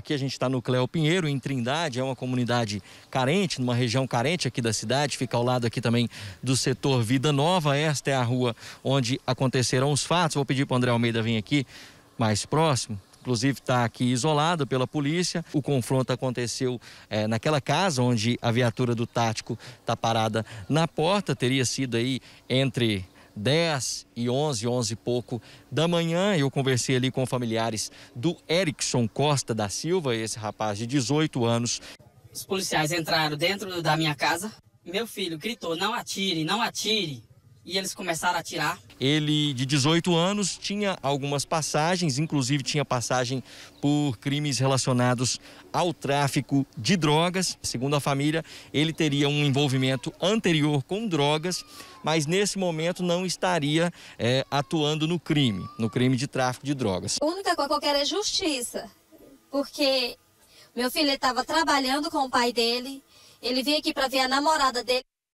Aqui a gente está no Cléo Pinheiro, em Trindade, é uma comunidade carente, numa região carente aqui da cidade, fica ao lado aqui também do setor Vida Nova. Esta é a rua onde aconteceram os fatos. Vou pedir para o André Almeida vir aqui mais próximo inclusive está aqui isolado pela polícia. O confronto aconteceu é, naquela casa onde a viatura do tático está parada na porta, teria sido aí entre 10 e 11, 11 e pouco da manhã. Eu conversei ali com familiares do Erickson Costa da Silva, esse rapaz de 18 anos. Os policiais entraram dentro da minha casa. Meu filho gritou: não atire, não atire e eles começaram a tirar Ele, de 18 anos, tinha algumas passagens, inclusive tinha passagem por crimes relacionados ao tráfico de drogas. Segundo a família, ele teria um envolvimento anterior com drogas, mas nesse momento não estaria é, atuando no crime, no crime de tráfico de drogas. A única coisa que eu quero é justiça, porque meu filho estava trabalhando com o pai dele, ele veio aqui para ver a namorada dele.